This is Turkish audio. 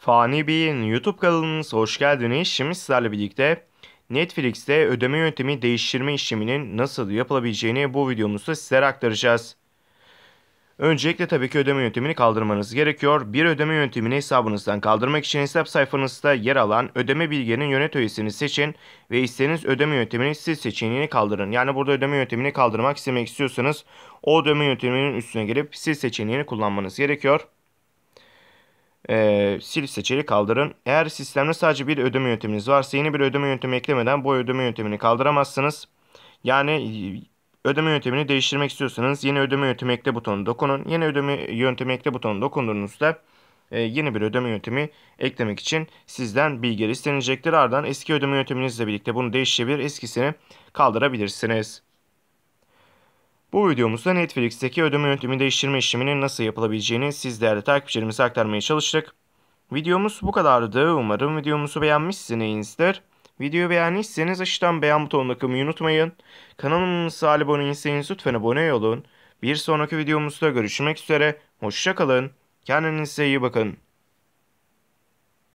Fani Bey'in YouTube kanalınıza hoş geldiniz. Şimdi sizlerle birlikte Netflix'te ödeme yöntemi değiştirme işleminin nasıl yapılabileceğini bu videomuzda sizlere aktaracağız. Öncelikle tabii ki ödeme yöntemini kaldırmanız gerekiyor. Bir ödeme yöntemini hesabınızdan kaldırmak için hesap sayfanızda yer alan ödeme bilginin yönet üyesini seçin ve istediğiniz ödeme yöntemini siz seçeneğini kaldırın. Yani burada ödeme yöntemini kaldırmak istemek istiyorsanız o ödeme yönteminin üstüne gelip siz seçeneğini kullanmanız gerekiyor e, ee, sil seçeneği kaldırın. Eğer sistemde sadece bir ödeme yönteminiz varsa yeni bir ödeme yöntemi eklemeden bu ödeme yöntemini kaldıramazsınız. Yani e, ödeme yöntemini değiştirmek istiyorsanız yeni ödeme yöntemi ekle butonuna dokunun. Yeni ödeme yöntemi ekle butonuna dokunduğunuzda e, yeni bir ödeme yöntemi eklemek için sizden bilgi istenecektir. Ardından eski ödeme yönteminizle birlikte bunu değiştirebilir, eskisini kaldırabilirsiniz. Bu videomuzda Netflix'teki ödeme yöntemi değiştirme işleminin nasıl yapılabileceğini siz değerli takipçilerimize aktarmaya çalıştık. Videomuz bu kadardı. Umarım videomuzu beğenmişsinizdir. Videoyu beğendiyseniz aşağıdan beğen butonuna kılmayı unutmayın. Kanalımıza abone değilseniz lütfen abone olun. Bir sonraki videomuzda görüşmek üzere. Hoşçakalın. Kendinize iyi bakın.